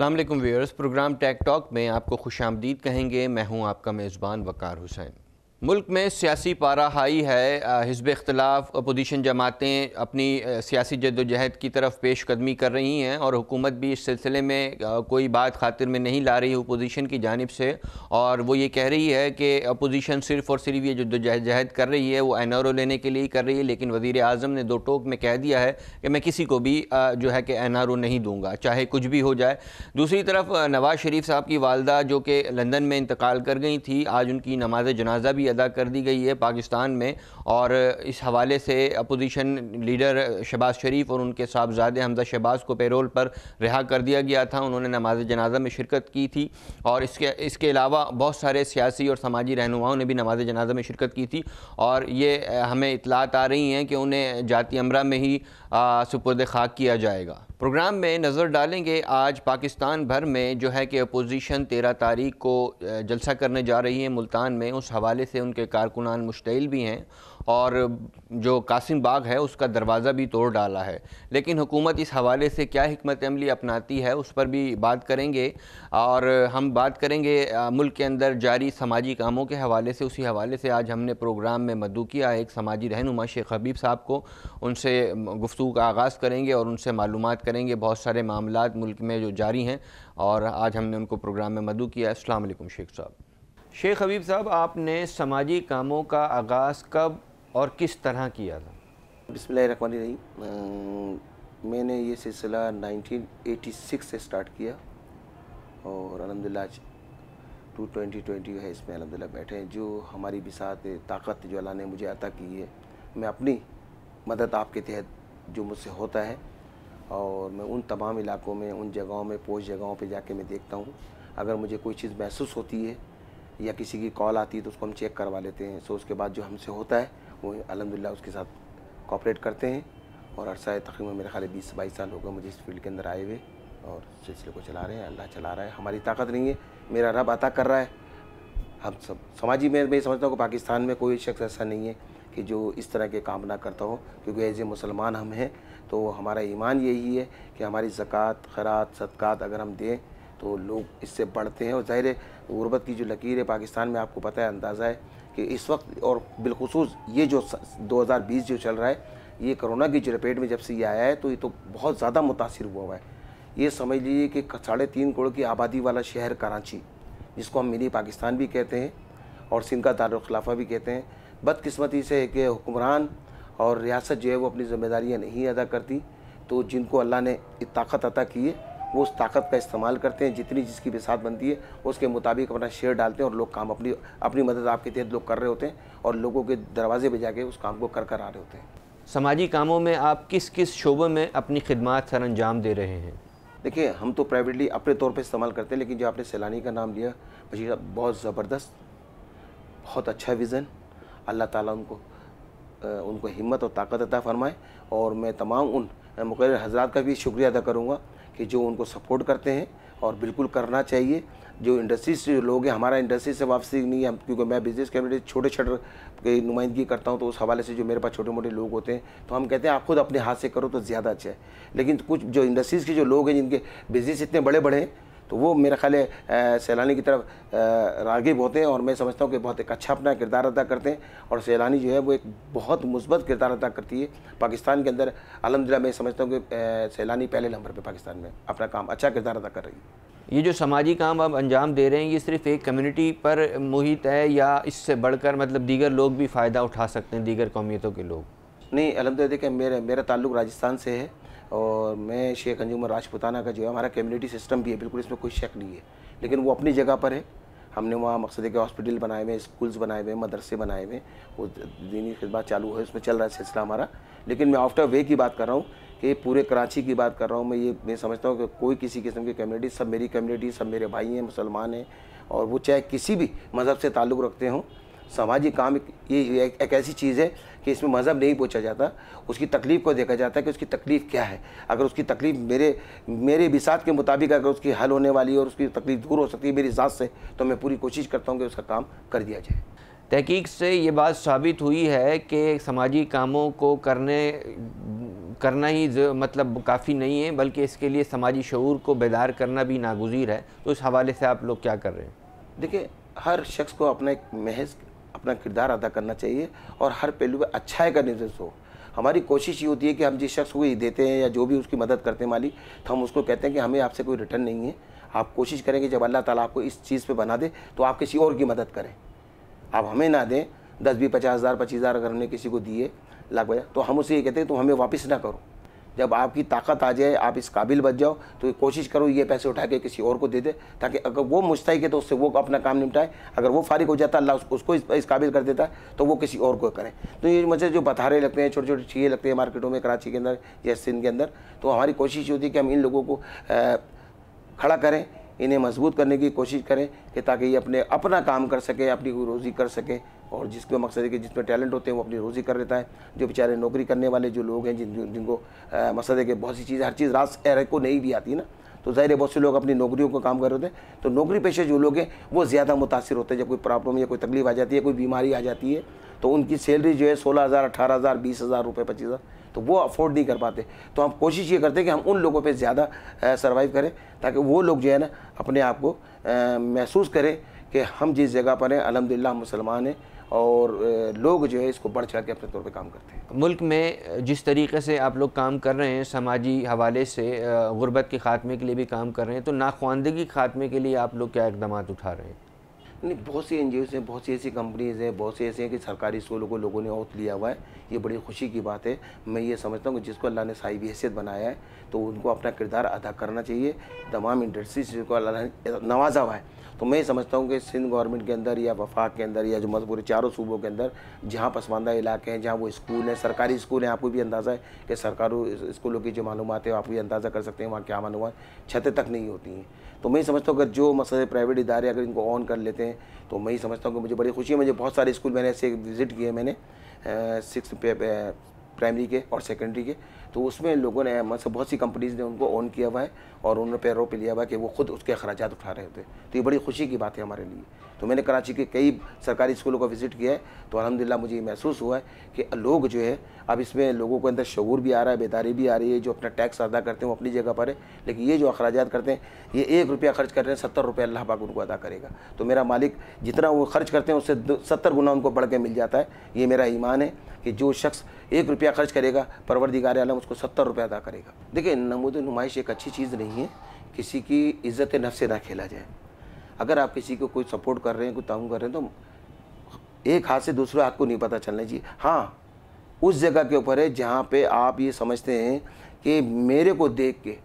अल्लाम viewers programme टैक talk में आपको खुश आमदीद कहेंगे मैं हूं आपका मेज़बान वकार हुसैन मुल्क में सियासी पारा हाई है हिजब इख्तलाफ अपोजिशन जमातें अपनी सियासी जदोजहद की तरफ पेश कदमी कर रही हैं और हुकूमत भी इस सिलसिले में कोई बात खातिर में नहीं ला रही अपोजिशन की जानब से और वो ये कह रही है कि अपोजिशन सिर्फ और सिर्फ ये जदोजहद कर रही है वो एन आर ओ लेने के लिए ही कर रही है लेकिन वज़ी अजम ने दो टोक में कह दिया है कि मैं किसी को भी जो है कि एन आर ओ नहीं दूँगा चाहे कुछ भी हो जाए दूसरी तरफ नवाज़ शरीफ साहब की वालदा जो कि लंदन में इंतकाल कर गई थी आज उनकी नमाज जनाजा भी अदा कर दी गई है पाकिस्तान में और इस हवाले से अपोजिशन लीडर शहबाज शरीफ और उनके साहबजादे हमजा शहबाज को पेरोल पर रिहा कर दिया गया था उन्होंने नमाज जनाजा में शिरकत की थी और इसके इसके अलावा बहुत सारे सियासी और समाजी रहनुमाओं ने भी नमाज जनाजा में शिरकत की थी और ये हमें इतलात आ रही हैं कि उन्हें जाति अमरा में ही सुपुर्द खाक किया जाएगा प्रोग्राम में नज़र डालेंगे आज पाकिस्तान भर में जो है कि अपोजिशन तेरह तारीख को जलसा करने जा रही है मुल्तान में उस हवाले से थे उनके कारकुनान मुश्तिल भी हैं और जो कासिम बाग है उसका दरवाज़ा भी तोड़ डाला है लेकिन हुकूमत इस हवाले से क्या हमत अमली अपनाती है उस पर भी बात करेंगे और हम बात करेंगे मुल्क के अंदर जारी समाजी कामों के हवाले से उसी हवाले से आज हमने प्रोग्राम में मदू किया एक समाजी रहनुमा शेख हबीब साहब को उनसे गुफ्तु का आगाज़ करेंगे और उनसे मालूम करेंगे बहुत सारे मामला मुल्क में जो जारी हैं और आज हमने उनको प्रोग्राम में मदू किया असल शेख साहब शेख हबीब साहब आपने समाजी कामों का आगाज़ कब और किस तरह किया था बिस्मिल्लाहमान रही मैंने ये सिलसिला 1986 से स्टार्ट किया और अलहमदिल्ला टू ट्वेंटी ट्वेंटी है इसमें अलहमदिल्ला बैठे हैं जो हमारी बिसात ताकत जो अल्लाह ने मुझे अता की है मैं अपनी मदद आपके तहत जो मुझसे होता है और मैं उन तमाम इलाकों में उन जगहों में पोस्ट जगहों पे जाके मैं देखता हूँ अगर मुझे कोई चीज़ महसूस होती है या किसी की कॉल आती है तो उसको हम चेक करवा लेते हैं सो उसके बाद जो हमसे होता है वो अलहमदिल्ला उसके साथ कॉपरेट करते हैं और अरसा तकरीबन मेरे ख्याल बीस बाईस साल हो गए मुझे इस फील्ड के अंदर आए हुए और सिलसिले को चला रहे हैं अल्लाह चला रहा है हमारी ताकत नहीं है मेरा रब अता कर रहा है हम सब समाजी में मैं समझता हूँ कि पाकिस्तान में कोई शख्स ऐसा नहीं है कि जो इस तरह के काम ना करता हो क्योंकि एज ए मुसलमान हम हैं तो हमारा ईमान यही है कि हमारी ज़क़़त खरात सदक़त अगर हम दें तो लोग इससे बढ़ते हैं और ज़ाहिर गुरबत की जो लकीर है पाकिस्तान में आपको पता है अंदाज़ा है कि इस वक्त और बिलखसूस ये जो 2020 जो चल रहा है ये कोरोना की चपेट में जब से ये आया है तो ये तो बहुत ज़्यादा मुतासर हुआ हुआ है ये समझ लीजिए कि साढ़े तीन करोड़ की आबादी वाला शहर कराची जिसको हम मिनी पाकिस्तान भी कहते हैं और सिंध का दारखिलाफा भी कहते हैं बदकस्मती से है कि हुक्मरान और रियासत जो है वो अपनी जिम्मेदारियाँ नहीं अदा करती तो जिनको अल्लाह ने ताकत अदा की है वो उस ताकत का इस्तेमाल करते हैं जितनी जिसकी बिसात बनती है उसके मुताबिक अपना शेयर डालते हैं और लोग काम अपनी अपनी मदद आपके तहत लोग कर रहे होते हैं और लोगों के दरवाजे पर जाके उस काम को कर कर आ रहे होते हैं समाजी कामों में आप किस किस शोबे में अपनी खिदमत सर अंजाम दे रहे हैं देखिए हम तो प्राइवेटली अपने तौर पर इस्तेमाल करते हैं लेकिन जो आपने सैलानी का नाम लिया बशीर बहुत ज़बरदस्त बहुत अच्छा विज़न अल्लाह ताला उनको उनको हिम्मत और ताकत अता फ़रमाए और मैं तमाम उन मुकर हजरात का भी शुक्रिया अदा करूँगा कि जो उनको सपोर्ट करते हैं और बिल्कुल करना चाहिए जो इंडस्ट्री से लोग हैं हमारा इंडस्ट्री से वापसी नहीं है क्योंकि मैं बिजनेस कम्युनिटी छोटे छोटे की नुमाइंदगी करता हूँ तो उस हवाले से जो मेरे पास छोटे मोटे लोग होते हैं तो हम कहते हैं आप खुद अपने हाथ से करो तो ज़्यादा अच्छा है लेकिन कुछ जो इंडस्ट्रीज़ के जो लोग हैं जिनके बिजनेस इतने बड़े बड़े हैं तो वो मेरे ख्याल सैलानी की तरफ रागिब होते हैं और मैं समझता हूँ कि बहुत एक अच्छा अपना किरदार अदा करते हैं और सैलानी जो है वो एक बहुत मुस्बत किरदार अदा करती है पाकिस्तान के अंदर अलहमदिल्ला मैं समझता हूँ कि सैलानी पहले नंबर पर पाकिस्तान में अपना काम अच्छा किरदार अदा कर रही है ये जो समाजी काम आप अंजाम दे रहे हैं ये सिर्फ एक कम्युनिटी पर मुहित है या इससे बढ़कर मतलब दीगर लोग भी फ़ायदा उठा सकते हैं दीगर कौमियतों के लोग नहीं अलहमद देखें मेरे मेरा ताल्लुक राजस्थान से है और मैं शेख अंजुमन राजपुताना का जो है हमारा कम्युनिटी सिस्टम भी है बिल्कुल इसमें कोई शक नहीं है लेकिन वो अपनी जगह पर है हमने वहाँ मकसद के हॉस्पिटल बनाए हुए स्कूल्स बनाए हुए मदरसे बनाए हुए वो दीनी खिदमत चालू है उसमें चल रहा है सिलसिला हमारा लेकिन मैं आफ्टर वे की बात कर रहा हूँ कि पूरे कराची की बात कर रहा हूँ मैं ये मैं समझता हूँ कि कोई किसी किस्म की कम्युनिटी सब मेरी कम्युनिटी सब मेरे भाई हैं मुसलमान हैं और वो चाहे किसी भी मज़हब से ताल्लुक़ रखते हों सामाजिक काम ये एक ऐसी चीज़ है कि इसमें मज़हब नहीं पूछा जाता उसकी तकलीफ़ को देखा जाता है कि उसकी तकलीफ़ क्या है अगर उसकी तकलीफ़ मेरे मेरे बिसात के मुताबिक अगर उसकी हल होने वाली है और उसकी तकलीफ़ दूर हो सकती है मेरी साथ से तो मैं पूरी कोशिश करता हूँ कि उसका काम कर दिया जाए तहकीक से ये बात साबित हुई है कि समाजी कामों को करने करना ही मतलब काफ़ी नहीं है बल्कि इसके लिए समाजी शूर को बेदार करना भी नागजीर है तो इस हवाले से आप लोग क्या कर रहे हैं देखिए हर शख्स को अपना एक महज अपना किरदार अदा करना चाहिए और हर पहलू पर अच्छाई का निर्देश हो हमारी कोशिश ये होती है कि हम जिस शख्स को ये देते हैं या जो भी उसकी मदद करते हैं माली तो हम उसको कहते हैं कि हमें आपसे कोई रिटर्न नहीं है आप कोशिश करें कि जब अल्लाह ताला आपको इस चीज़ पे बना दे तो आप किसी और की मदद करें आप हमें ना दें दस भी पचास हज़ार पच्चीस हज़ार अगर हमने किसी को दिए लाख बजा तो हम उसे ये कहते हैं तुम हमें वापस ना करो जब आपकी ताकत आ जाए आप इस काबिल बच जाओ तो कोशिश करो ये पैसे उठा के किसी और को दे दे ताकि अगर वो मुस्तक है तो उससे वो अपना काम निपटाए अगर वो फारिग हो जाता अल्लाह उसको इस, इस काबिल कर देता है तो वो किसी और को करें तो ये मुझे जो बथारे लगते हैं छोटे छोटे चीज़ें लगते हैं मार्केटों में कराची के अंदर या सिंध के अंदर तो हमारी कोशिश होती है कि हम इन लोगों को खड़ा करें इन्हें मजबूत करने की कोशिश करें कि ताकि ये अपने अपना काम कर सकें अपनी रोज़ी कर सकें और जिसका मकसद है कि जिसमें टैलेंट होते हैं वो अपनी रोज़ी कर लेता है जो बेचारे नौकरी करने वाले जो लोग हैं जिन जिनको मकसद है कि बहुत सी चीज़ हर चीज़ एरे को नहीं भी आती ना तो ज़ाहिर है बहुत से लोग अपनी नौकरियों को काम कर रहे होते हैं तो नौकरी पेशे जो लोग हैं वो ज़्यादा मुतासर होते हैं जब कोई प्रॉब्लम या कोई तकलीफ आ जाती है कोई बीमारी आ जाती है तो उनकी सैलरी जो है सोलह हज़ार अठारह हज़ार बीस हज़ार रुपये पच्चीस हज़ार तो वो अफोर्ड नहीं कर पाते तो हम कोशिश ये करते हैं कि हम उन लोगों पर ज़्यादा सर्वाइव करें ताकि वो लोग जो है ना अपने आप को महसूस करें कि हम जिस जगह पर हैं अलहमदिल्ला मुसलमान हैं और लोग जो है इसको बढ़ चढ़ के अपने तौर पे काम करते हैं मुल्क में जिस तरीके से आप लोग काम कर रहे हैं समाजी हवाले से गुर्बत के ख़ात्मे के लिए भी काम कर रहे हैं तो नाखवानदगी खात्मे के लिए आप लोग क्या इकदाम उठा रहे हैं नहीं बहुत सी एन हैं बहुत सी ऐसी कंपनीज़ हैं बहुत सी ऐसी हैं कि सरकारी स्कूलों को लोगों ने औत लिया हुआ है ये बड़ी खुशी की बात है मैं ये समझता हूँ कि जिसको अल्लाह ने साहिब हैसियत बनाया है तो उनको अपना किरदार अदा करना चाहिए तमाम इंडस्ट्रीज जिसको अल्लाह ने नवाजा हुआ है तो मैं समझता हूँ कि सिंध गवर्नमेंट के अंदर या वफाक के अंदर या जो मजबूरी चारों सूबों के अंदर जहाँ पसमानदा इलाके हैं जहाँ वो स्कूल हैं सरकारी स्कूल हैं आपको भी अंदाज़ा है कि सरकारों स्कूलों की जो मालूम है आप भी अंदाज़ा कर सकते हैं वहाँ क्या मालूम छतें तक नहीं होती हैं तो मैं समझता हूँ अगर जो मसले प्राइवेट इदारे अगर इनको ऑन कर लेते हैं तो मैं ही समझता हूँ कि मुझे बड़ी खुशी है मुझे बहुत सारे स्कूल मैंने ऐसे विज़िट किए मैंने सिक्स प्राइमरी के और सेकेंडरी के तो उसमें लोगों ने मतलब बहुत सी कंपनीज़ ने उनको ऑन किया हुआ है और उन्होंने पैरों पर लिया हुआ है कि वो खुद उसके अखराज उठा रहे होते तो ये बड़ी खुशी की बात है हमारे लिए तो मैंने कराची के कई सरकारी स्कूलों को विज़िट किया है तो अलहमदिल्ला मुझे ये महसूस हुआ है कि लोग जो है अब इसमें लोगों के अंदर शूर भी आ रहा है बेदारी भी आ रही है जो अपना टैक्स अदा करते हैं वो अपनी जगह पर है लेकिन ये जो अखराज करते हैं ये एक रुपया खर्च कर रहे हैं सत्तर रुपये अल्लाह पाक उनको अदा करेगा तो मेरा मालिक जितना वो खर्च करते हैं उससे सत्तर गुना उनको बढ़ के मिल जाता है ये मेरा ईमान है कि जो शख्स एक रुपया खर्च करेगा परवरदिगार आलम उसको सत्तर रुपया अदा करेगा देखिए नमूद नुमाइश एक अच्छी चीज़ नहीं है किसी की इज़्ज़त नफ से ना खेला जाए अगर आप किसी को कोई सपोर्ट कर रहे हैं कोई तंग कर रहे हैं तो एक हाथ से दूसरे हाथ को नहीं पता चलना चाहिए हाँ उस जगह के ऊपर है जहाँ पे आप ये समझते हैं कि मेरे को देख के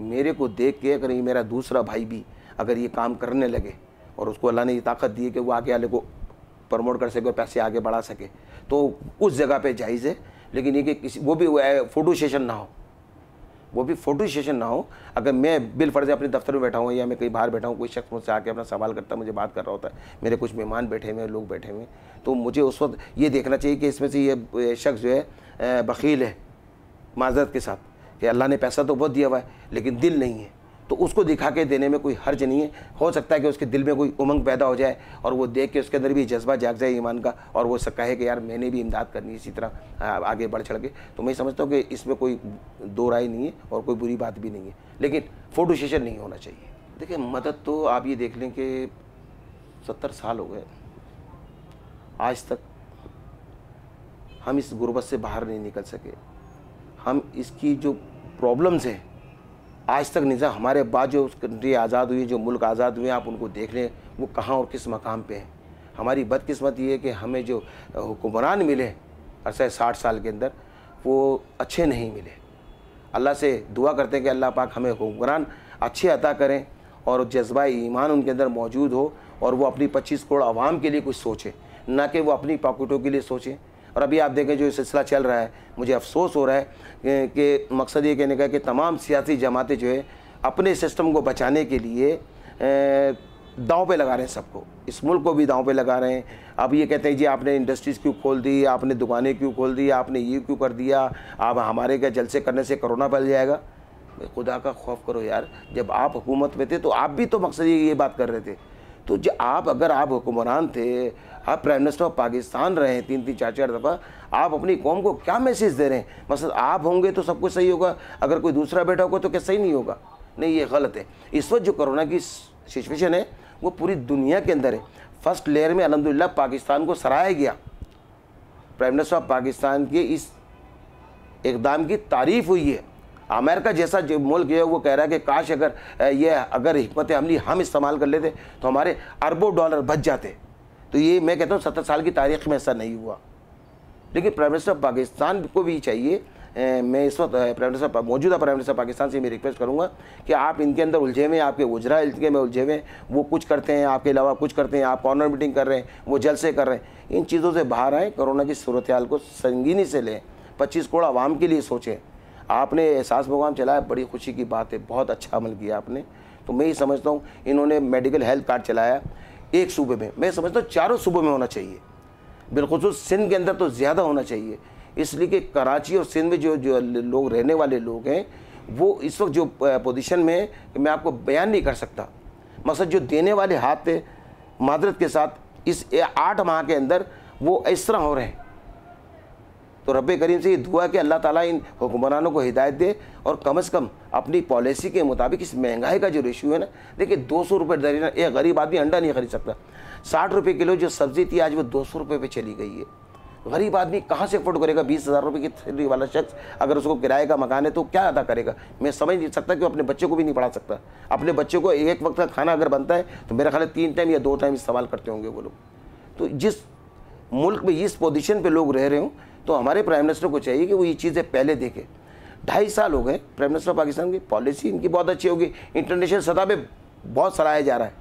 मेरे को देख के अगर ये मेरा दूसरा भाई भी अगर ये काम करने लगे और उसको अल्लाह ने ये ताकत दी कि वो आगे वाले को प्रमोट कर सके और पैसे आगे बढ़ा सके तो उस जगह पे जायज़ है लेकिन ये कि किसी वो भी फोटो सेशन ना हो वो भी फोटो सेशन ना हो अगर मैं बिल फर्ज अपने दफ्तर में बैठा हूँ या मैं कहीं बाहर बैठा हूँ कोई शख्स मुझसे आके अपना सवाल करता है मुझे बात कर रहा होता है मेरे कुछ मेहमान बैठे हुए लोग बैठे हुए तो मुझे उस वक्त ये देखना चाहिए कि इसमें से ये शख्स जो है बकील है माजरत के साथ कि अल्लाह ने पैसा तो बहुत दिया हुआ है लेकिन दिल नहीं है तो उसको दिखा के देने में कोई हर्ज नहीं है हो सकता है कि उसके दिल में कोई उमंग पैदा हो जाए और वो देख के उसके अंदर भी जज्बा जाग जाए ईमान का और वो कहे कि यार मैंने भी इमदाद करनी इसी तरह आगे बढ़ चढ़ के तो मैं समझता हूँ कि इसमें कोई दो राय नहीं है और कोई बुरी बात भी नहीं है लेकिन फ़ोटो सेशन नहीं होना चाहिए देखिए मदद तो आप ये देख लें कि सत्तर साल हो गए आज तक हम इस गुरबत से बाहर नहीं निकल सके हम इसकी जो प्रॉब्लम्स हैं आज तक निज़ाम हमारे बाद जो कंट्री आज़ाद हुई जो मुल्क आज़ाद हुए आप उनको देख लें वो कहाँ और किस मकाम पे हैं हमारी बदकिस्मत ये है कि हमें जो हुक्मरान मिले अरसा साठ साल के अंदर वो अच्छे नहीं मिले अल्लाह से दुआ करते हैं कि अल्लाह पाक हमें हुक्मरान अच्छे अता करें और जज्बा ईमान उनके अंदर मौजूद हो और वो अपनी पच्चीस करोड़ आवाम के लिए कुछ सोचें ना कि वो अपनी पॉकेटों के लिए सोचें और अभी आप देखें जो सिलसिला चल रहा है मुझे अफसोस हो रहा है कि मकसद ये कहने का कि तमाम सियासी जमातें जो है अपने सिस्टम को बचाने के लिए दाँव पे लगा रहे हैं सबको इस मुल्क को भी दाँव पे लगा रहे हैं अब ये कहते हैं जी आपने इंडस्ट्रीज़ क्यों खोल दी आपने दुकानें क्यों खोल दी आपने ये क्यों कर दिया आप हमारे क्या जलसे करने से कोरोना फैल जाएगा खुदा का खौफ करो यार जब आप हुकूमत में थे तो आप भी तो मकसद ये बात कर रहे थे तो जब आप अगर आप हुक्मरान थे आप प्राइम मिनिस्टर ऑफ पाकिस्तान रहे हैं तीन तीन चार चार दफ़ा आप अपनी कौम को क्या मैसेज दे रहे हैं मसल आप होंगे तो सब कुछ सही होगा अगर कोई दूसरा बैठा होगा तो क्या सही नहीं होगा नहीं ये गलत है इस वक्त जो कोरोना की सिचुएशन है वो पूरी दुनिया के अंदर है फर्स्ट लेयर में अलहमदिल्ला पाकिस्तान को सराहाया गया प्राइम मिनिस्टर ऑफ पाकिस्तान के इस इकदाम की तारीफ हुई है अमेरिका जैसा जो मुल्क है वो कह रहा है कि काश अगर ये अगर हमत अमली हम इस्तेमाल कर लेते तो हमारे अरबों डॉलर बच जाते तो ये मैं कहता हूँ सत्तर साल की तारीख में ऐसा नहीं हुआ लेकिन प्राइम मिनिस्टर पाकिस्तान को भी चाहिए मैं इस वक्त प्राइम मिनिस्टर मौजूदा प्राइम मिनिस्टर पाकिस्तान से मैं रिक्वेस्ट करूँगा कि आप इनके अंदर उलझे हुए आपके उजरा इनके में उलझे हुए वो कुछ करते हैं आपके अलावा कुछ करते हैं आप कॉर्नर मीटिंग कर रहे हैं वो जलसे कर रहे हैं इन चीज़ों से बाहर आएँ कोरोना की सूरत हाल को संगीनी से लें पच्चीस करोड़ आवाम के लिए सोचें आपने एहसास मुकाम चलाया बड़ी खुशी की बात है बहुत अच्छा अमल किया आपने तो मैं ये समझता हूँ इन्होंने मेडिकल हेल्थ कार्ड चलाया एक सूबे में मैं समझता हूँ चारों सूबों में होना चाहिए बिलखसूस सिंध के अंदर तो ज़्यादा होना चाहिए इसलिए कि कराची और सिंध में जो जो लोग रहने वाले लोग हैं वो इस वक्त जो पोजीशन में है मैं आपको बयान नहीं कर सकता मकसद जो देने वाले हाथ थे मादरत के साथ इस आठ माह के अंदर वो इस तरह हो रहे हैं तो रब करीम से ये दुआ कि अल्लाह ताला इन हुक्मरानों को हिदायत दे और कम अज़ कम अपनी पॉलिसी के मुताबिक इस महंगाई का जो रेशू है ना देखिए दो सौ रुपये दरिया एक गरीब आदमी अंडा नहीं खरीद सकता साठ रुपये किलो जो सब्ज़ी थी आज वो दो सौ रुपये पर चली गई है गरीब आदमी कहाँ से अफोर्ड करेगा बीस हज़ार रुपये की थैली वाला शख्स अगर उसको किराए का मकान है तो क्या अदा करेगा मैं समझ नहीं सकता कि वो अपने बच्चे को भी नहीं पढ़ा सकता अपने बच्चे को एक वक्त का खाना अगर बनता है तो मेरा ख्याल तीन टाइम या दो टाइम इस्तेमाल करते होंगे वो लोग तो जिस मुल्क में इस पोजिशन पर लोग रह रहे हों तो हमारे प्राइम मिनिस्टर को चाहिए कि वो ये चीज़ें पहले देखें ढाई साल हो गए प्राइम मिनिस्टर ऑफ पाकिस्तान की पॉलिसी इनकी बहुत अच्छी होगी इंटरनेशनल सतह पर बहुत सराहाया जा रहा है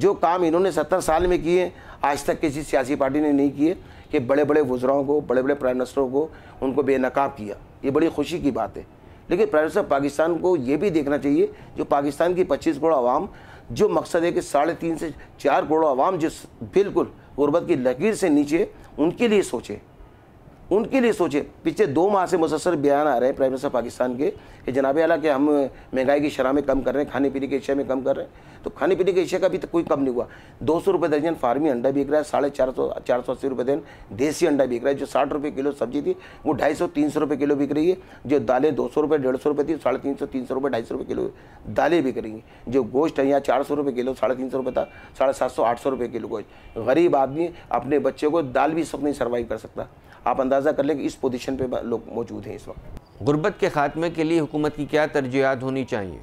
जो काम इन्होंने सत्तर साल में किए आज तक किसी सियासी पार्टी ने नहीं किए कि बड़े बड़े वजराओं को बड़े बड़े प्राइम मिनिस्टरों को उनको बेनकाब किया ये बड़ी खुशी की बात है लेकिन प्राइम मिनिस्टर पाकिस्तान को ये भी देखना चाहिए जो पाकिस्तान की पच्चीस करोड़ आवाम जो मकसद है कि साढ़े तीन से चार करोड़ आवाम जो बिल्कुल गुर्बत की लकीर से नीचे उनके लिए सोचे उनके लिए सोचे पिछले दो माह से मुसलसल बयान आ रहे हैं प्राइम मिनिस्टर पाकिस्तान के कि जनाब आला कि हम महंगाई की शराह में कम कर रहे हैं खाने पीने के एशिया में कम कर रहे हैं तो खाने पीने के एशिया का भी तो कोई कम नहीं हुआ दो सौ रुपये दर्जन फार्मी अंडा बिक रहा है साढ़े चार सौ चार सौ अस्सी रुपये दर्जन देसी अंडा बिक रहा है जो साठ रुपये किलो सब्जी थी वो ढाई सौ तीन सौ रुपये किलो बिक रही है जो दालें दो सौ रुपये डेढ़ सौ रुपये थी साढ़े तीन सौ तीन सौ रुपये ढाई सौ रुपये किलो दालें बिक रही हैं जो गोश्त है यहाँ चार सौ रुपये किलो साढ़े तीन सौ रुपये था साढ़े सात सौ आठ सौ रुपये किलो गोश्त गरीब आदमी अपने बच्चे को दाल भी सब नहीं सर्वाइव कर सकता आप अंदाज़ा कर लें कि इस पोजीशन पे लोग मौजूद हैं इस वक्त गुर्बत के खात्मे के लिए हुकूमत की क्या तरजीहत होनी चाहिए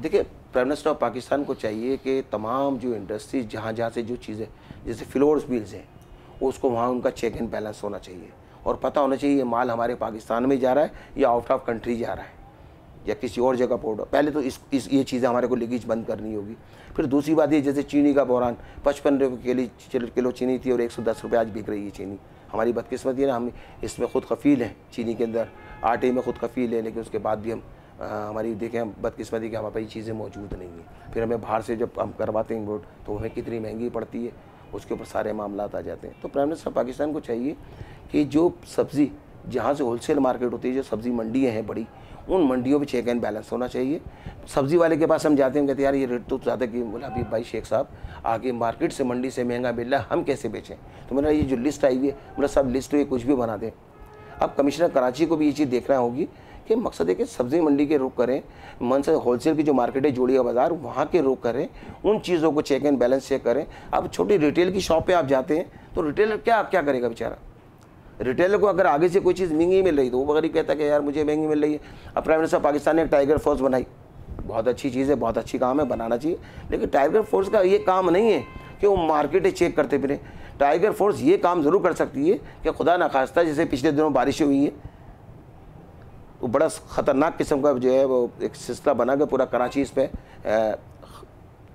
देखिए प्राइम मिनिस्टर ऑफ पाकिस्तान को चाहिए कि तमाम जो इंडस्ट्रीज जहाँ जहाँ से जो चीज़ें जैसे फ्लोर्स बिल्स हैं उसको वहाँ उनका चेक एंड बैलेंस होना चाहिए और पता होना चाहिए ये माल हमारे पाकिस्तान में जा रहा है या आउट ऑफ कंट्री जा रहा है या किसी और जगह पोर्ट पहले तो इस, इस ये चीज़ें हमारे को लीकेज बंद करनी होगी फिर दूसरी बात ये जैसे चीनी का बहरान पचपन रुपये किलो किलो चीनी थी और एक सौ दस रुपये आज बिक रही है चीनी हमारी बदकिस्मती है ना हम इसमें ख़ुद कफ़ील हैं चीनी के अंदर आटे में ख़ुद कफ़ील है लेकिन उसके बाद भी हम आ, हमारी देखें बदकिस्मती कि हमारे पास ये चीज़ें मौजूद नहीं हैं फिर हमें बाहर से जब हम करवाते हैं इम्पोर्ट तो हमें कितनी महंगी पड़ती है उसके ऊपर सारे मामला आ जाते हैं तो प्राइम मिनिस्टर पाकिस्तान को चाहिए कि जो सब्ज़ी जहाँ से होलसेल मार्केट होती है जो सब्ज़ी मंडियाँ हैं बड़ी उन मंडियों में चेक एंड बैलेंस होना चाहिए सब्जी वाले के पास हम जाते हैं कहते यार ये रेट तो ज़्यादा कि बोला अभी भाई शेख साहब आगे मार्केट से मंडी से महंगा मिल रहा है हम कैसे बेचें तो मेरा ये जो लिस्ट आई हुई है मेरा सब लिस्ट हुई तो कुछ भी बना दें अब कमिश्नर कराची को भी ये चीज़ देखना होगी कि मकसद है कि सब्जी मंडी के रुख करें मन से होलसेल की जो मार्केट है जोड़िया बाज़ार वहाँ के रुख करें उन चीज़ों को चेक एंड बैलेंस चेक करें अब छोटी रिटेल की शॉप पे आप जाते हैं तो रिटेलर क्या क्या करेगा बेचारा रिटेलर को अगर आगे से कोई चीज़ महंगी मिल रही तो वो गरीब कहता है कि यार मुझे महंगी मिल रही है अब प्राइम मिनिस्टर पाकिस्तान ने एक टाइगर फोर्स बनाई बहुत अच्छी चीज़ है बहुत अच्छी काम है बनाना चाहिए लेकिन टाइगर फोर्स का ये काम नहीं है कि वो मार्केट चेक करते फिर टाइगर फोर्स ये काम ज़रूर कर सकती है कि खुदा नखास्ता जैसे पिछले दिनों बारिश हुई है वो बड़ा ख़तरनाक किस्म का जो है वो एक सिलसिला बना गया पूरा कराची इस पर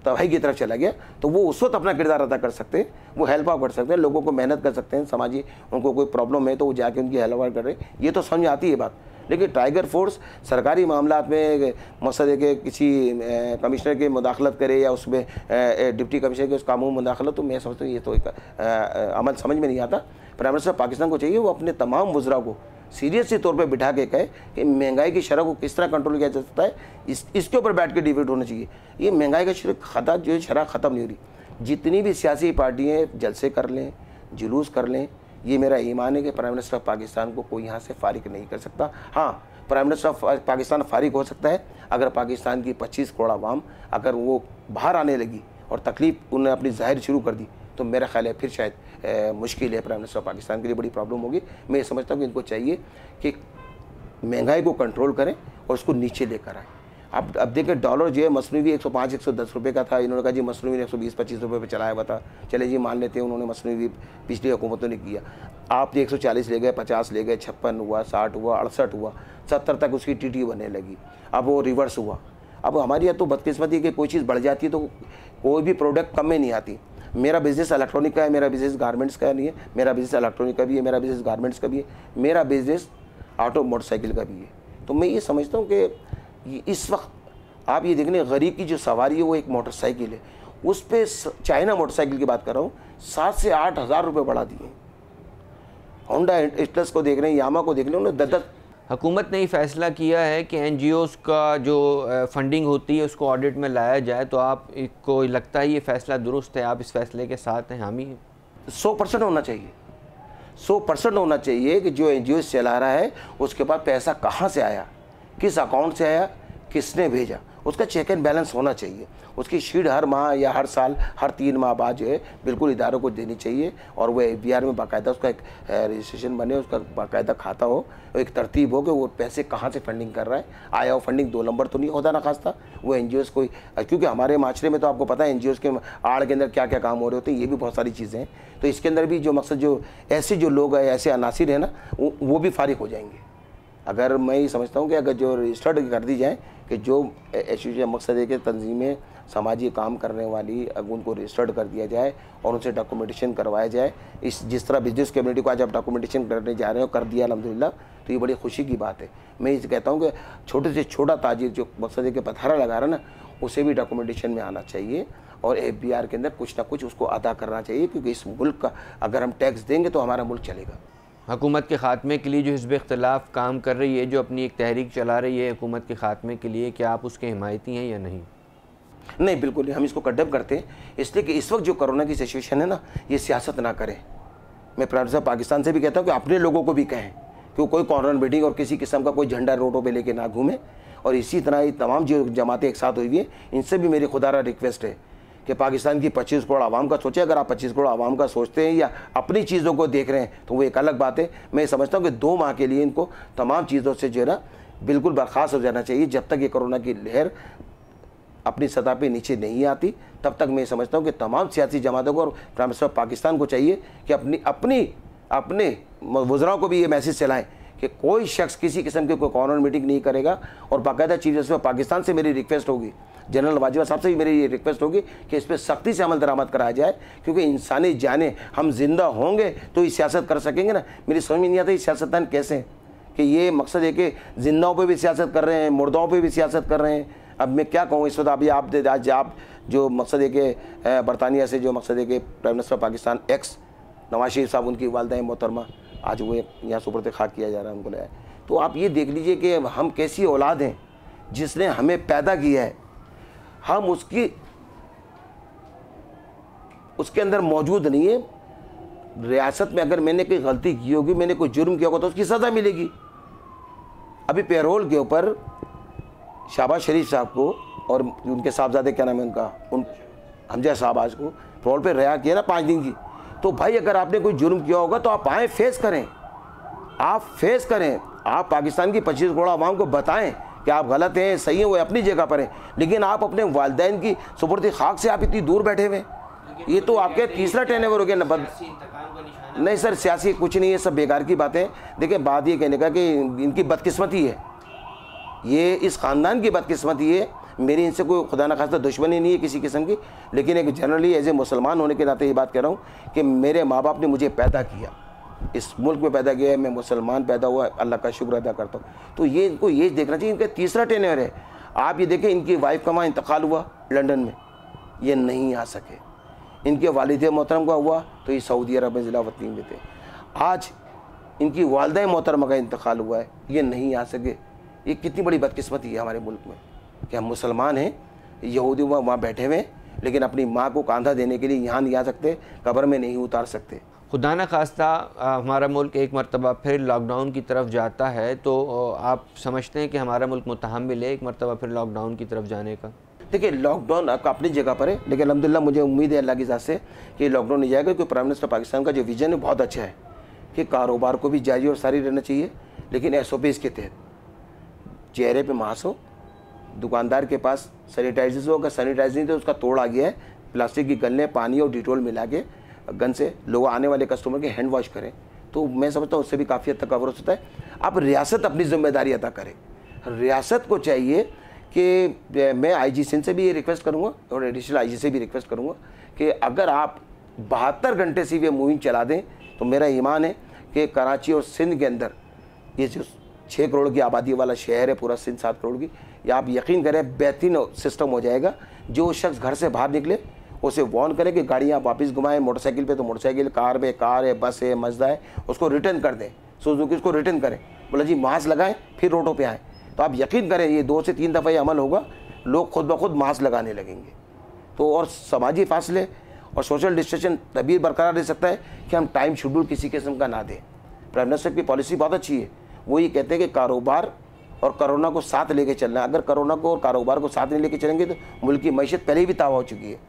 तबाही की तरफ चला गया तो वो उस वक्त अपना किरदार अदा कर सकते हैं वो हेल्प आउट कर सकते हैं लोगों को मेहनत कर सकते हैं समाजी उनको कोई प्रॉब्लम है तो वो जाके उनकी हेल्प आउट कर रहे हैं ये तो समझ आती है बात लेकिन टाइगर फोर्स सरकारी मामला में मसद के किसी कमिश्नर के मुदाखलत करे या उसमें डिप्टी कमिश्नर के उस कामों में मुदाखलत तो मैं समझता हूँ ये तो एक अमल समझ में नहीं आता प्राइम मिनिस्टर पाकिस्तान को चाहिए वो अपने तमाम वज्रा को सीरियसली तौर पे बिठा के कहे कि महंगाई की शरह को किस तरह कंट्रोल किया जा सकता है इस इसके ऊपर बैठ के डिबेट होना चाहिए ये महंगाई का शरह खतर जो है शरह ख़त्म नहीं हो रही जितनी भी सियासी पार्टियाँ जलसे कर लें जुलूस कर लें ये मेरा ईमान है कि प्राइम मिनिस्टर ऑफ पाकिस्तान को कोई यहाँ से फारिग नहीं कर सकता हाँ प्राइम मिनिस्टर ऑफ पाकिस्तान फारिग हो सकता है अगर पाकिस्तान की पच्चीस करोड़ आवाम अगर वो बाहर आने लगी और तकलीफ उन्हें अपनी जाहिर शुरू कर दी तो मेरा ख्याल है फिर शायद मुश्किल है प्राइम मिनिस्टर पाकिस्तान के लिए बड़ी प्रॉब्लम होगी मैं ये समझता हूँ कि इनको चाहिए कि महंगाई को कंट्रोल करें और उसको नीचे लेकर आए अब अब देखें डॉलर जो है मसनूवी एक सौ पाँच एक सौ दस रुपये का था इन्होंने कहा जी मसनूवी ने एक सौ बीस पच्चीस रुपये पर चलाया हुआ था चले जी मान लेते हैं उन्होंने मसनूवी पिछली हुकूमतों ने किया आप एक सौ चालीस ले गए पचास ले गए छप्पन हुआ साठ हुआ अड़सठ हुआ सत्तर तक उसकी टी बनने लगी अब वो रिवर्स हुआ अब हमारी यहाँ तो बदकिस्मती कि कोई चीज़ बढ़ जाती है तो कोई भी प्रोडक्ट कम में नहीं आती मेरा बिजनेस इलेक्ट्रॉनिक का है मेरा बिजनेस गारमेंट्स का नहीं है मेरा बिजनेस इलेक्ट्रॉनिक का भी है मेरा बिजनेस गारमेंट्स का भी है मेरा बिजनेस ऑटो मोटरसाइकिल का भी है तो मैं ये समझता हूँ कि इस वक्त आप ये देख लें गरीब की जो सवारी है वो एक मोटरसाइकिल है उस पर चाइना मोटरसाइकिल की बात कर रहा हूँ सात से आठ हज़ार रुपये बढ़ा दिए होंडा एटलस को देख रहे हैं यामा को देख रहे हैं उन्होंने दस दस हुकूमत ने ही फैसला किया है कि एन का जो फंडिंग होती है उसको ऑडिट में लाया जाए तो आप को लगता है ये फ़ैसला दुरुस्त है आप इस फैसले के साथ हैं हामी हैं सौ परसेंट होना चाहिए सौ परसेंट होना चाहिए कि जो एन जी चला रहा है उसके बाद पैसा कहाँ से आया किस अकाउंट से आया किसने भेजा उसका चेक एंड बैलेंस होना चाहिए उसकी शीट हर माह या हर साल हर तीन माह बाद जो है बिल्कुल इदारों को देनी चाहिए और वह एफ में बाकायदा उसका एक रजिस्ट्रेशन बने उसका बाकायदा खाता हो एक तरतीब हो कि वो पैसे कहाँ से फंडिंग कर रहा है आया हो फंडिंग दो नंबर तो नहीं होता ना खासा वो एन कोई क्योंकि हमारे माशरे में तो आपको पता है एन के आड़ के अंदर क्या क्या काम हो रहे होते हैं ये भी बहुत सारी चीज़ें हैं तो इसके अंदर भी जो मकसद जो ऐसे जो लोग हैं ऐसे अनासर हैं ना वो भी फारिग हो जाएंगे अगर मैं ये समझता हूँ कि अगर जो रजिस्टर्ड कर दी जाए कि जो एसोसिएशन मकसद है कि तंजीमें समाजी काम करने वाली उनको रजिस्टर्ड कर दिया जाए और उनसे डॉक्यूमेंटेशन करवाया जाए इस जिस तरह बिजनेस कम्युनिटी को आज आप डॉक्यूमेंटेशन करने जा रहे हो कर दिया अलहमदिल्ला तो ये बड़ी खुशी की बात है मैं ये कहता हूँ कि छोटे से छोटा ताजिर जो मकसद है कि लगा रहा ना उसे भी डॉक्यूमेंटेशन में आना चाहिए और एफ के अंदर कुछ ना कुछ उसको अदा करना चाहिए क्योंकि इस मुल्क का अगर हम टैक्स देंगे तो हमारा मुल्क चलेगा हुकूमत के ख़ात्मे के लिए जो हिजब इख्तलाफ काम कर रही है जो अपनी एक तहरीक चला रही है हुकूमत के ख़ात्मे के लिए क्या आप उसके हिमायती हैं या नहीं नहीं बिल्कुल हम इसको कडअप करते हैं इसलिए कि इस वक्त जो कोरोना की सिचुएशन है ना ये सियासत ना करें मैं प्राण साहब पाकिस्तान से भी कहता हूँ कि अपने लोगों को भी कहें कि कोई कॉर्नर मीटिंग और किसी किस्म का कोई झंडा रोडों पर लेके ना घूमें और इसी तरह ये तमाम जो जमातें एक साथ हुई हुई हैं इनसे भी मेरी खुदारा रिक्वेस्ट है कि पाकिस्तान की 25 करोड़ आवाम का सोचे अगर आप 25 करोड़ आवाम का सोचते हैं या अपनी चीज़ों को देख रहे हैं तो वो एक अलग बात है मैं समझता हूँ कि दो माह के लिए इनको तमाम चीज़ों से जो है ना बिल्कुल बर्खास्त हो जाना चाहिए जब तक ये कोरोना की लहर अपनी सतह पे नीचे नहीं आती तब तक मैं समझता हूँ कि तमाम सियासी जमातों को और प्राइम मिनिस्टर पाकिस्तान को चाहिए कि अपनी अपनी अपने वजराओं को भी ये मैसेज चलाएँ कि कोई शख्स किसी किस्म की कोई कॉर्नर मीटिंग नहीं करेगा और बाकायदा चीफ जस्टिस पाकिस्तान से मेरी रिक्वेस्ट होगी जनरल वाजवा साहब से भी मेरी ये रिक्वेस्ट होगी कि इस पर सख्ती से अमल दरामद कराया जाए क्योंकि इंसानी जाने हम जिंदा होंगे तो ये सियासत कर सकेंगे ना मेरी समझ में नहीं आता ये सियासतदान कैसे हैं कि ये मकसद है कि जिंदाओं पर भी सियासत कर रहे हैं मुर्दाओं पर भी सियासत कर रहे हैं अब मैं क्या कहूँ इस वक्त अभी आप दे आज आप जो मकसद है कि बरतानिया से जो मकसद है कि prime minister Pakistan ex Nawaz Sharif साहब उनकी वालदा मोहतरमा आज वो यहाँ से खाक किया जा रहा है उनको लाया तो आप ये देख लीजिए कि हम कैसी औलाद हैं जिसने हमें पैदा किया है हम उसकी उसके अंदर मौजूद नहीं है रियासत में अगर मैंने कोई गलती की होगी मैंने कोई जुर्म किया होगा तो उसकी सज़ा मिलेगी अभी पेरोल के ऊपर शाबाज शरीफ साहब को और उनके साहबजादे क्या नाम है उनका उन हमजा साहबाज को पेरोल पे रिहा किया ना पाँच दिन की तो भाई अगर आपने कोई जुर्म किया होगा तो आप आएँ फेस करें आप फेस करें आप पाकिस्तान की पच्चीस करोड़ आवाम को बताएं कि आप गलत हैं सही हैं वो अपनी जगह पर हैं लेकिन आप अपने वालदेन की सुपुरद खाक से आप इतनी दूर बैठे हुए ये तो आपके तीसरा टेन ओवर हो गया नब्बे नहीं सर सियासी कुछ नहीं है सब बेकार की बातें देखिए बात ये कहने का कि इनकी बदकिस्मती है ये इस ख़ानदान की बदकिस्मती है मेरी इनसे कोई खुदा ना खास्ता दुश्मनी नहीं है किसी किस्म की लेकिन एक जनरली एज ए मुसलमान होने के नाते ये बात कह रहा हूँ कि मेरे माँ बाप ने मुझे पैदा किया इस मुल्क में पैदा किया है मैं मुसलमान पैदा हुआ अल्लाह का शुक्र अदा करता हूँ तो ये इनको ये देखना चाहिए इनका तीसरा टेनर है आप ये देखें इनकी वाइफ का वहाँ इंतकाल हुआ लंडन में ये नहीं आ सके इनके वालद मोहतरम का हुआ तो ये सऊदी अरब में ज़िला वतनी में थे आज इनकी वालदा मोहतरम का इंतकाल हुआ है ये नहीं आ सके ये कितनी बड़ी बदकस्मती है हमारे मुल्क में कि हम मुसलमान हैं यहूदी वहाँ वहाँ बैठे हुए हैं लेकिन अपनी माँ को कांधा देने के लिए यहाँ नहीं आ सकते कब्र में नहीं उतार सकते खुदा न खास्ता हमारा मुल्क एक मरतबा फिर लॉकडाउन की तरफ जाता है तो आप समझते हैं कि हमारा मुल्क मुतहमल है एक मरतबा फिर लॉकडाउन की तरफ जाने का देखिए लॉकडाउन आपका अपनी जगह पर है लेकिन अलहमदिल्ला मुझे उम्मीद है अल्लाह की जहाँ से कि लॉकडाउन नहीं जाएगा क्योंकि प्राइम मिनिस्टर पाकिस्तान का जो विजन है बहुत अच्छा है कि कारोबार को भी जारी और सारी रहना चाहिए लेकिन एस ओ पीज़ के तहत चेहरे पर मास्क हो दुकानदार के पास सैनिटाइजर हो अगर सैनिटाइजर नहीं तो उसका तोड़ आ गया है प्लास्टिक की गले पानी और डिटोल मिला के गन से लोग आने वाले कस्टमर के हैंड वॉश करें तो मैं समझता हूँ उससे भी काफ़ी हद तक कवर होता है आप रियासत अपनी जिम्मेदारी अदा करें रियासत को चाहिए कि मैं जी सिंह से भी ये रिक्वेस्ट करूँगा और एडिशनल जी से भी रिक्वेस्ट करूँगा कि अगर आप बहत्तर घंटे से ये मुहिम चला दें तो मेरा ईमान है कि कराची और सिंध के अंदर ये जो छः करोड़ की आबादी वाला शहर है पूरा सिंध सात करोड़ की या आप यकीन करें बेहतरीन सिस्टम हो जाएगा जो शख्स घर से बाहर निकले उसे वॉर्न करें कि गाड़ियाँ वापस घुमाएं मोटरसाइकिल पे तो मोटरसाइकिल कार में कार है बस है मजदा है उसको रिटर्न कर दें सुजुकी उसको रिटर्न करें बोला जी मास्क लगाएं फिर रोडों पे आएँ तो आप यकीन करें ये दो से तीन दफ़ा ये अमल होगा लोग खुद ब खुद मास्क लगाने लगेंगे तो और समाजी फासले और सोशल डिस्टेंसिंग तभी बरकरार रह सकता है कि हम टाइम शेड्यूल किसी किस्म का ना दें प्राइम मिनिस्टर की पॉलिसी बहुत अच्छी है वो ये कहते हैं कि कारोबार और कोरोना को साथ लेके चलना अगर कोरोना को और कारोबार को साथ नहीं लेके चलेंगे तो मुल्क की मीशत पहले भी तबाह हो चुकी है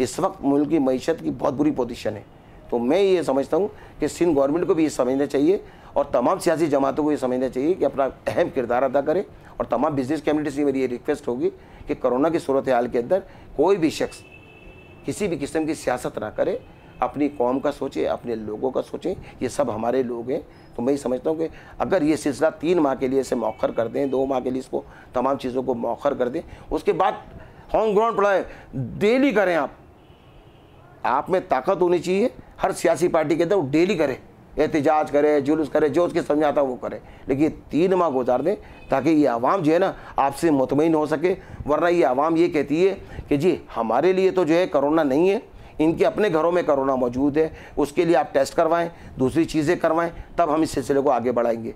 इस वक्त मुल्क की मीशत की बहुत बुरी पोजिशन है तो मैं ये समझता हूँ कि सिंध गवर्नमेंट को भी ये समझना चाहिए और तमाम सियासी जमातों को ये समझना चाहिए कि अपना अहम किरदार अदा करें और तमाम बिजनेस कम्युनिटी से मेरी ये रिक्वेस्ट होगी कि कोरोना की सूरत हाल के अंदर कोई भी शख्स किसी भी किस्म की सियासत ना करे अपनी कौम का सोचें अपने लोगों का सोचें ये सब हमारे लोग हैं तो मैं ही समझता हूँ कि अगर ये सिलसिला तीन माह के लिए इसे मौखर कर दें दो माह के लिए इसको तमाम चीज़ों को मौखर कर दें उसके बाद होम ग्राउंड पढ़ाएँ डेली करें आप आप में ताकत होनी चाहिए हर सियासी पार्टी के अंदर वो डेली करे एहतजाज करे जुलूस करे जो उसके समझाता वो करे लेकिन तीन माह गुजार दें ताकि ये आवाम जो है ना आपसे मुतमिन हो सके वरना ये आवाम ये कहती है कि जी हमारे लिए तो जो है करोना नहीं है इनके अपने घरों में करोना मौजूद है उसके लिए आप टेस्ट करवाएं दूसरी चीज़ें करवाएं तब हम इस सिलसिले को आगे बढ़ाएंगे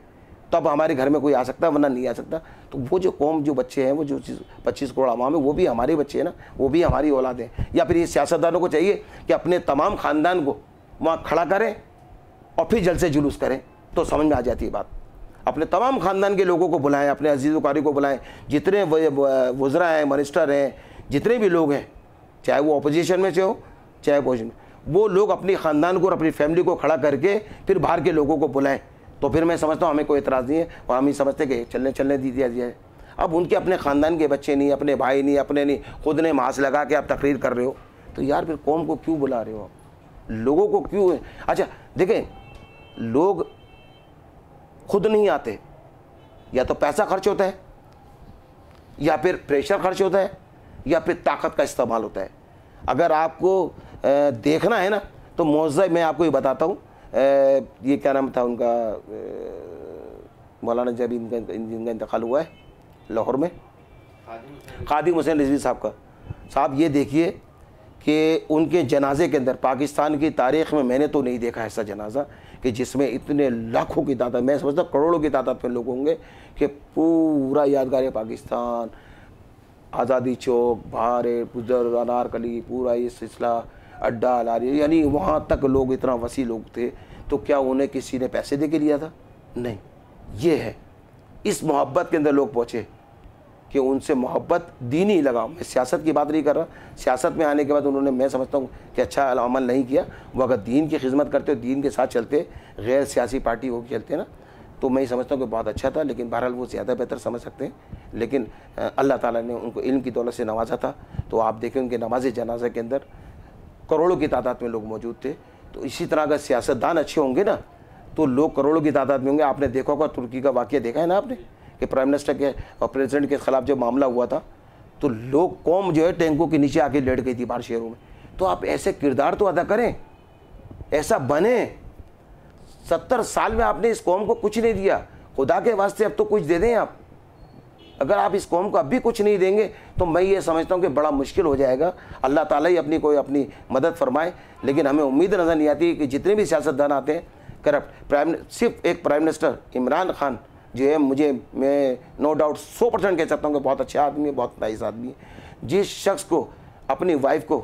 तब तो हमारे घर में कोई आ सकता है वरना नहीं आ सकता तो वो जो कौम जो बच्चे हैं वो जो पच्चीस करोड़ आवाम है वो भी हमारे बच्चे हैं ना वो भी हमारी औलाद हैं या फिर ये सियासतदानों को चाहिए कि अपने तमाम ख़ानदान को वहाँ खड़ा करें और फिर जल से जुलूस करें तो समझ में आ जाती है बात अपने तमाम ख़ानदान के लोगों को बुलाएं अपने अजीज़ वकारी को बुलाएं जितने वज्रा हैं मिनिस्टर हैं जितने भी लोग हैं चाहे वो अपोजिशन में से हो चाहे अपोजिशन वो लोग अपने ख़ानदान को और अपनी फैमिली को खड़ा करके फिर बाहर के लोगों को बुलाएं तो फिर मैं समझता हूँ हमें कोई इतराज़ नहीं है और हम ही समझते कि चलने चलने दी दिया जाए अब उनके अपने ख़ानदान के बच्चे नहीं अपने भाई नहीं अपने नहीं खुद ने मास्क लगा के आप तकरीर कर रहे हो तो यार फिर कौम को क्यों बुला रहे हो आप लोगों को क्यों अच्छा देखें लोग खुद नहीं आते या तो पैसा खर्च होता है या फिर प्रेशर खर्च होता है या फिर ताकत का इस्तेमाल होता है अगर आपको देखना है ना तो मुआवजा मैं आपको ये बताता हूँ ये क्या नाम था उनका मौलाना जब इनका जिनका इंतकाल हुआ है लाहौर में कादिम हुसैन रिजवी साहब का साहब ये देखिए कि उनके जनाजे के अंदर पाकिस्तान की तारीख में मैंने तो नहीं देखा ऐसा जनाजा कि जिसमें इतने लाखों की तादाद मैं समझता करोड़ों की तादाद में लोग होंगे कि पूरा यादगार है पाकिस्तान आज़ादी चौक भारे बुजर अनारकली पूरा ये सिलसिला अड्डा रही यानी वहाँ तक लोग इतना वसी लोग थे तो क्या उन्हें किसी ने पैसे दे के लिया था नहीं ये है इस मोहब्बत के अंदर लोग पहुँचे कि उनसे मोहब्बत दीनी लगाओ मैं सियासत की बात नहीं कर रहा सियासत में आने के बाद उन्होंने मैं समझता हूँ कि अच्छा अमल नहीं किया वो अगर दीन की खिदमत करते हो दीन के साथ चलते गैर सियासी पार्टी वो चलते ना तो मैं समझता हूँ कि बहुत अच्छा था लेकिन बहरहाल वो ज़्यादा बेहतर समझ सकते हैं लेकिन अल्लाह ताला ने उनको इल्म की दौलत से नवाजा था तो आप देखें उनके नमाज जनाजा के अंदर करोड़ों की तादाद में लोग मौजूद थे तो इसी तरह अगर सियासतदान अच्छे होंगे ना तो लोग करोड़ों की तादाद में होंगे आपने देखा होगा तुर्की का वाक्य देखा है ना आपने कि प्राइम मिनिस्टर के और प्रेसिडेंट के खिलाफ जो मामला हुआ था तो लोग कौम जो है टैंकों के नीचे आके लेट गई थी बाहर शहरों में तो आप ऐसे किरदार तो अदा करें ऐसा बने सत्तर साल में आपने इस कौम को कुछ नहीं दिया खुदा के वास्ते अब तो कुछ दे दें आप अगर आप इस कौम को अभी कुछ नहीं देंगे तो मैं ये समझता हूँ कि बड़ा मुश्किल हो जाएगा अल्लाह ताला ही अपनी कोई अपनी मदद फरमाए लेकिन हमें उम्मीद नज़र नहीं आती कि जितने भी सियासतदान आते हैं करप्ट प्राइम सिर्फ एक प्राइम मिनिस्टर इमरान खान जो है मुझे मैं नो डाउट सौ परसेंट कह सकता हूँ कि बहुत अच्छे आदमी है बहुत नाइस आदमी है जिस शख्स को अपनी वाइफ को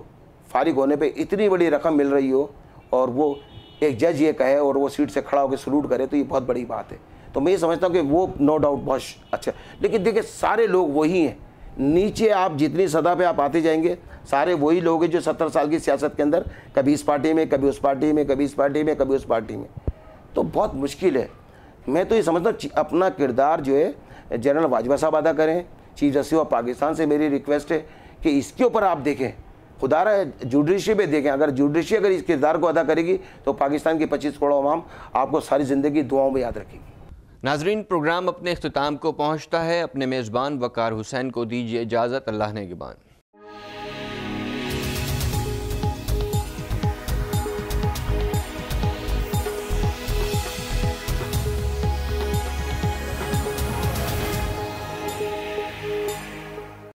फारिग होने पर इतनी बड़ी रकम मिल रही हो और वो एक जज ये कहे और वो सीट से खड़ा होकर सलूट करे तो ये बहुत बड़ी बात है तो मैं ये समझता हूँ कि वो नो डाउट बहुत अच्छा लेकिन देखिए सारे लोग वही हैं नीचे आप जितनी सदा पे आप आते जाएंगे सारे वही लोग हैं जो सत्तर साल की सियासत के अंदर कभी इस पार्टी में कभी उस पार्टी में कभी इस पार्टी में कभी उस पार्टी में तो बहुत मुश्किल है मैं तो ये समझता हूँ अपना किरदार जो है जनरल वाजवा साहब अदा करें चीफ जस्टिस ऑफ पाकिस्तान से मेरी रिक्वेस्ट है कि इसके ऊपर आप देखें खुदा रहा जुडिशरी पर देखें अगर जुडिशरी अगर इस किरदार को अदा करेगी तो पाकिस्तान की पच्चीस करोड़ आवाम आपको सारी ज़िंदगी दुआओं में याद रखेगी नाजरीन प्रोग्राम अपने अख्ताम को पहुँचता है अपने मेज़बान वक़ार हुसैन को दीजिए इजाज़त अल्लाह ने गिबान